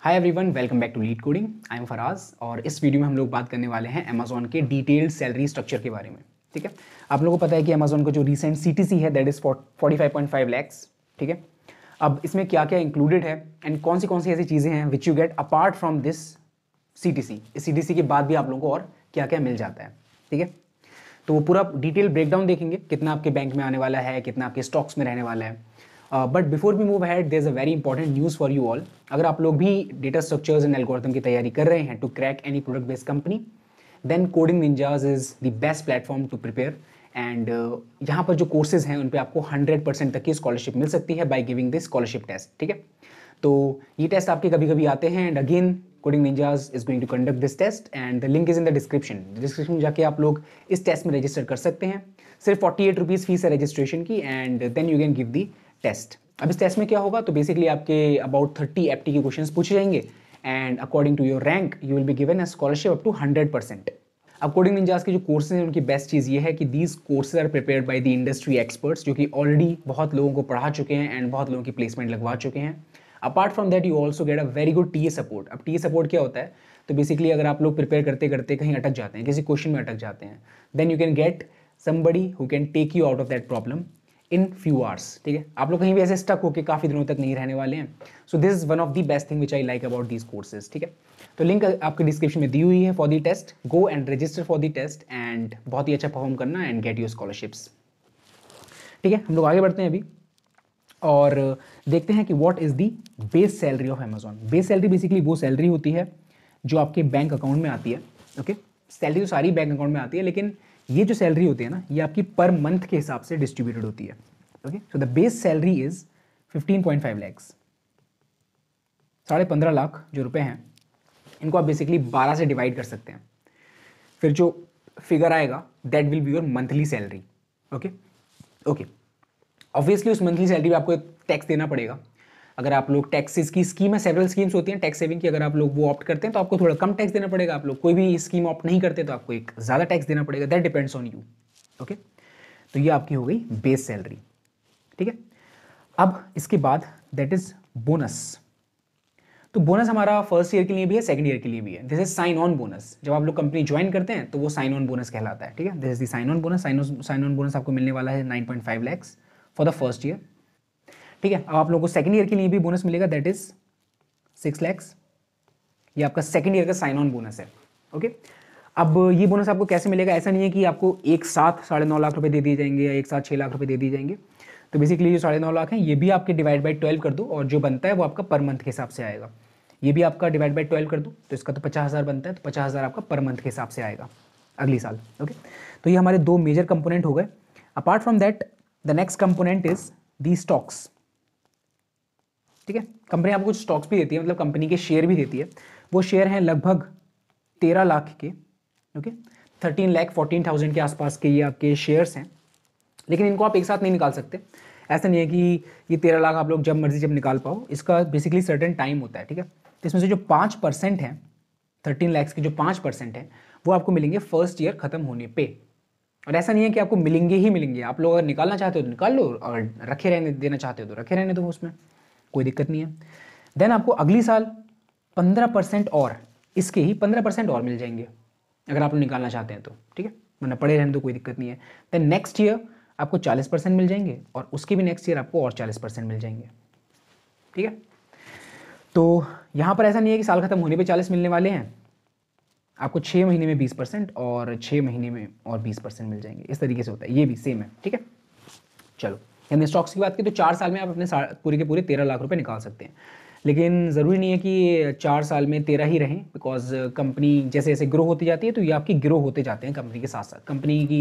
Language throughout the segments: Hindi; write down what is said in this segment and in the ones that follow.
Hi everyone welcome back to lead coding I am Faraz और इस वीडियो में हम लोग बात करने वाले हैं अमेजोन के डिटेल्ड सैलरी स्ट्रक्चर के बारे में ठीक है आप लोगों को पता है कि अमेजॉन का जो रिसेंट सी टी सी है that is forty five point five lakhs ठीक है अब इसमें क्या क्या इंक्लूडेड है एंड कौन सी कौन सी ऐसी चीज़ें हैं which you get apart from this C T C इस सी टी सी के बाद भी आप लोगों को और क्या क्या मिल जाता है ठीक है तो वो पूरा डिटेल ब्रेकडाउन देखेंगे कितना आपके बैंक में आने वाला है कितना आपके स्टॉक्स में रहने वाला है but before we move ahead there is a very important news for you all अगर आप लोग भी डेटा स्ट्रक्चर्स एंड एल्गोरिथम की तैयारी कर रहे हैं to crack any product based company then Coding Ninjas is the best platform to prepare and यहाँ पर जो कोर्सेज हैं उन पर आपको हंड्रेड परसेंट तक की स्कॉलरशिप मिल सकती है by giving this scholarship test ठीक है तो ये टेस्ट आपके कभी कभी आते हैं and again Coding Ninjas is going to conduct this test and the link is in the description description में जाके आप लोग इस टेस्ट में रजिस्टर कर सकते हैं सिर्फ फोर्टी एट रुपीज़ फीस है रजिस्ट्रेशन की and then you can give the test अब इस टेस्ट में क्या होगा तो बेसिकली आपके अबाउट थर्टी एप्टी के क्वेश्चन पूछे जाएंगे and according to your rank you will be given a scholarship up to hundred percent according Ninjas के जो कोर्सेज हैं उनकी बेस्ट चीज़ ये है कि these courses are prepare by the industry experts जो कि ऑलरेडी बहुत लोगों को पढ़ा चुके हैं एंड बहुत लोगों की प्लेसमेंट लगवा चुके हैं apart from that you also get a very good T A support अब टी ए सपोर्ट क्या होता है तो बेसिकली अगर आप लोग प्रिपेयर करते करते कहीं अटक जाते हैं किसी क्वेश्चन में अटक जाते हैं then you can get somebody who can take you out of that problem in few hours ठीक है आप लोग कहीं भी ऐसे स्टक होकर काफ़ी दिनों तक नहीं रहने वाले हैं so this is one of the best thing which I like about these courses ठीक है तो लिंक आपके डिस्क्रिप्शन में दी हुई है for the test go and register for the test and बहुत ही अच्छा परफॉर्म करना एंड गेट यूर स्कॉलरशिप्स ठीक है हम लोग आगे बढ़ते हैं अभी और देखते हैं कि what is the base salary of Amazon base salary basically वो सैलरी होती है जो आपके बैंक अकाउंट में आती है ओके okay? सैलरी तो सारी बैंक अकाउंट में आती है लेकिन ये जो सैलरी होती है ना ये आपकी पर मंथ के हिसाब से डिस्ट्रीब्यूटेड होती है okay so the base salary is 15.5 lakhs साढ़े पंद्रह लाख जो रुपए हैं इनको आप बेसिकली बारह से डिवाइड कर सकते हैं फिर जो फिगर आएगा that will be your monthly salary okay okay obviously उस मंथली सैलरी में आपको एक टैक्स देना पड़ेगा अगर आप लोग टैक्सेस की स्कीम है सेवरल स्कीम्स होती हैं टैक्स सेविंग की अगर आप लोग वो ऑप्ट करते हैं तो आपको थोड़ा कम टैक्स देना पड़ेगा आप लोग कोई भी स्कीम ऑप्ट नहीं करते तो आपको एक ज़्यादा टैक्स देना पड़ेगा that depends on you okay तो ये आपकी हो गई बेस सैलरी ठीक है अब इसके बाद दैट इज बोनस तो बोनस हमारा फर्स्ट ईयर के लिए भी है सेकंड ईयर के लिए भी है this is sign on bonus जब आप लोग कंपनी ज्वाइन करते हैं तो वो साइन ऑन बोनस कहलाता है ठीक है दिस इज दाइन sign on bonus sign on bonus आपको मिलने वाला है 9.5 lakh for the first year ठीक है अब आप लोगों को सेकेंड ईयर के लिए भी बोनस मिलेगा दैट इज सिक्स लैक्स ये आपका सेकेंड ईयर का साइन ऑन बोनस है ओके अब ये बोनस आपको कैसे मिलेगा ऐसा नहीं है कि आपको एक साथ साढ़े नौ लाख रुपए दे दिए जाएंगे या एक साथ छः लाख रुपए दे दिए जाएंगे तो बेसिकली जो साढ़े नौ लाख है ये भी आपके डिवाइड बाई ट्वेल्व कर दो और जो बनता है वो आपका पर मंथ के हिसाब से आएगा ये भी आपका डिवाइड बाई ट्वेल्व कर दो तो इसका तो पचास हज़ार बनता है तो पचास हज़ार आपका पर मंथ के हिसाब से आएगा अगली साल ओके तो ये हमारे दो मेजर कंपोनेंट हो गए apart from that the next component is the stocks ठीक है कंपनी आपको कुछ स्टॉक्स भी देती है मतलब कंपनी के शेयर भी देती है वो शेयर हैं लगभग तेरह लाख के okay thirteen lakh fourteen thousand के आसपास के ये आपके शेयर्स हैं लेकिन इनको आप एक साथ नहीं निकाल सकते ऐसा नहीं है कि ये तेरह लाख आप लोग जब मर्जी जब निकाल पाओ इसका बेसिकली सर्टन टाइम होता है ठीक है तो इसमें से जो पाँच परसेंट हैं थर्टीन लैक्स के जो पाँच परसेंट हैं वो आपको मिलेंगे फर्स्ट ईयर ख़त्म होने पे और ऐसा नहीं है कि आपको मिलेंगे ही मिलेंगे आप लोग अगर निकालना चाहते हो तो निकाल लो और रखे रहने देना चाहते हो तो रखे रहने दो उसमें कोई दिक्कत नहीं है देन आपको अगली साल पंद्रह परसेंट और इसके ही पंद्रह परसेंट और मिल जाएंगे अगर आप लोग निकालना चाहते हैं तो ठीक है वरना पड़े रहने तो कोई दिक्कत नहीं है देन नेक्स्ट ईयर आपको चालीस परसेंट मिल जाएंगे और उसके भी नेक्स्ट ईयर आपको और चालीस परसेंट मिल जाएंगे ठीक है तो यहाँ पर ऐसा नहीं है कि साल खत्म होने पे चालीस मिलने वाले हैं आपको छः महीने में बीस परसेंट और छः महीने में और बीस परसेंट मिल जाएंगे इस तरीके से होता है ये भी सेम है ठीक है चलो एम स्टॉक्स की बात की तो चार साल में आप अपने पूरे के पूरे तेरह लाख रुपये निकाल सकते हैं लेकिन ज़रूरी नहीं है कि चार साल में तेरह ही रहें बिकॉज कंपनी जैसे जैसे ग्रो होती जाती है तो ये आपकी ग्रो होते जाते हैं कंपनी के साथ साथ कंपनी की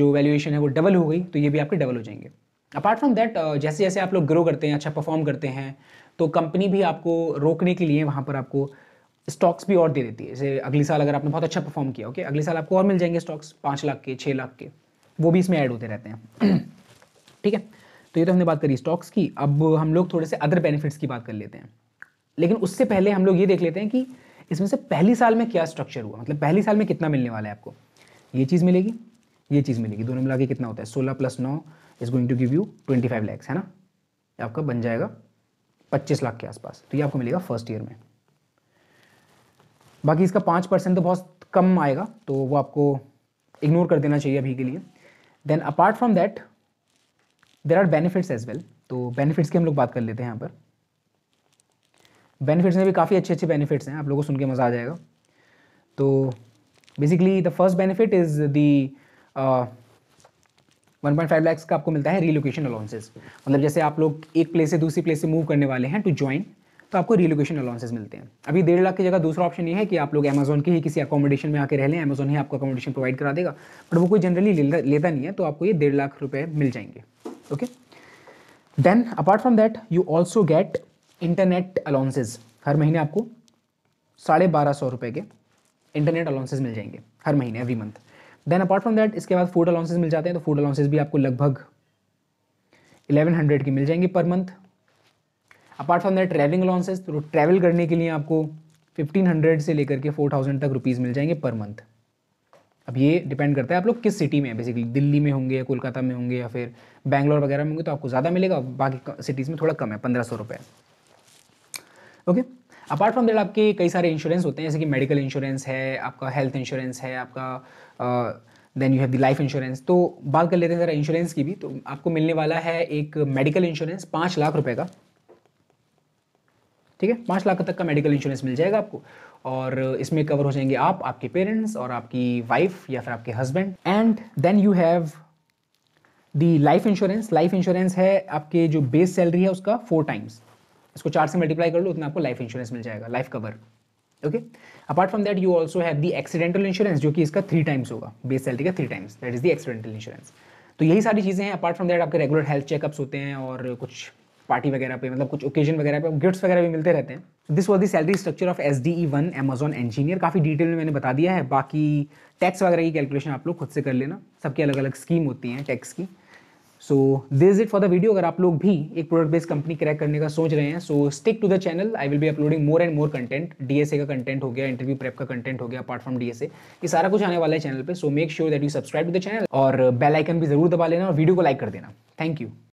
जो वैल्यूएशन है वो डबल हो गई तो ये भी आपके डबल हो जाएंगे अपार्ट फ्रॉम दैट जैसे जैसे आप लोग ग्रो करते हैं अच्छा परफॉर्म करते हैं तो कंपनी भी आपको रोकने के लिए वहाँ पर आपको स्टॉक्स भी और दे देती है जैसे अगले साल अगर आपने बहुत अच्छा परफॉर्म किया ओके अगले साल आपको और मिल जाएंगे स्टॉक्स पाँच लाख के छः लाख के वो भी इसमें ऐड होते रहते हैं ठीक है तो ये तो हमने बात करी स्टॉक्स की अब हम लोग थोड़े से अदर बेनिफिट्स की बात कर लेते हैं लेकिन उससे पहले हम लोग ये देख लेते हैं कि इसमें से पहली साल में क्या स्ट्रक्चर हुआ मतलब पहली साल में कितना मिलने वाला है आपको ये चीज़ मिलेगी ये चीज़ मिलेगी दोनों मिला के कितना होता है सोलह प्लस नौ is going to give you twenty five lakhs है ना ये आपका बन जाएगा पच्चीस लाख के आसपास तो ये आपको मिलेगा फर्स्ट ईयर में बाकी इसका पाँच परसेंट तो बहुत कम आएगा तो वो आपको इग्नोर कर देना चाहिए अभी के लिए then apart from that there are benefits as well तो बेनिफिट्स की हम लोग बात कर लेते हैं यहाँ पर बेनिफिट्स में भी काफ़ी अच्छे अच्छे बेनिफिट्स हैं आप लोगों को सुन के मज़ा आ जाएगा तो basically the first benefit is the one point five lakhs का आपको मिलता है रिलोकेशन अलाउंसेज मतलब जैसे आप लोग एक प्लेस से दूसरी प्लेस से मूव करने वाले हैं टू ज्वाइन तो आपको रिलोकेशन अलाउंसेज मिलते हैं अभी डेढ़ लाख की जगह दूसरा ऑप्शन ये है कि आप लोग अमेजोन के ही किसी अकोमोडेशन में आके रह लें अमेजोन ही आपको अकोमोडेशन प्रोवाइड करा देगा बट वो कोई जनरली लेता नहीं है तो आपको ये डेढ़ लाख रुपये मिल जाएंगे okay then apart from that you also get internet allowances हर महीने आपको साढ़े बारह सौ रुपये के इंटरनेट अलाउंसेज मिल जाएंगे हर महीने every month then apart from that इसके बाद फूड अलाउंसेज मिल जाते हैं तो फूड अलाउंसेज भी आपको लगभग इलेवन हंड्रेड की मिल जाएंगी per month apart from that travelling allowances तो ट्रैवल करने के लिए आपको फिफ्टीन हंड्रेड से लेकर के फोर थाउजेंड तक रुपीज़ मिल जाएंगे पर मंथ अब ये डिपेंड करता है आप लोग किस सिटी में है बेसिकली दिल्ली में होंगे या कोलकाता में होंगे या फिर बैंगलोर वगैरह में होंगे तो आपको ज़्यादा मिलेगा बाकी सिटीज़ में थोड़ा कम है पंद्रह सौ रुपये ओके अपार्ट फ्रॉम दैट आपके कई सारे इंश्योरेंस होते हैं जैसे कि मेडिकल इंश्योरेंस है आपका हेल्थ इंश्योरेंस है आपका then you have the life insurance तो बात कर लेते हैं ज़रा इंश्योरेंस की भी तो आपको मिलने वाला है एक मेडिकल इंश्योरेंस पाँच लाख रुपये का ठीक है पाँच लाख तक का मेडिकल इंश्योरेंस मिल जाएगा आपको और इसमें कवर हो जाएंगे आप आपके पेरेंट्स और आपकी वाइफ या फिर आपके husband and then you have the life insurance life insurance है आपके जो बेस सैलरी है उसका फोर टाइम्स इसको चार से मल्टीप्लाई कर लो उतना आपको लाइफ इंश्योरेंस मिल जाएगा life cover okay apart from that you also have the accidental insurance जो कि इसका थ्री टाइम्स होगा बेस सैलरी का three times that is the accidental insurance तो यही सारी चीज़ें हैं अपार्ट फ्रॉम दैट आपके रेगुलर हेल्थ चेकअप्स होते हैं और कुछ पार्टी वगैरह पे मतलब कुछ ओकेजन वगैरह पे गिफ्ट्स वगैरह भी मिलते रहते हैं this was the salary structure of S D E one Amazon engineer काफ़ी डिटेल में मैंने बता दिया है बाकी टैक्स वगैरह की कैलकुलेशन आप लोग खुद से कर लेना सबकी अलग अलग स्कीम होती हैं टैक्स की so this is it for the video अगर आप लोग भी एक प्रोडक्ट बेस्ड कंपनी क्रैक करने का सोच रहे हैं so stick to the channel I will be uploading more and more content DSA का कंटेंट हो गया इंटरव्यू प्रेप का कंटेंट हो गया अपार्ट फ्रॉम डी ए ये सारा कुछ आने वाला है चैनल पे so make sure that you subscribe to the channel और बेल आइकन भी जरूर दबा लेना और वीडियो को लाइक कर देना थैंक यू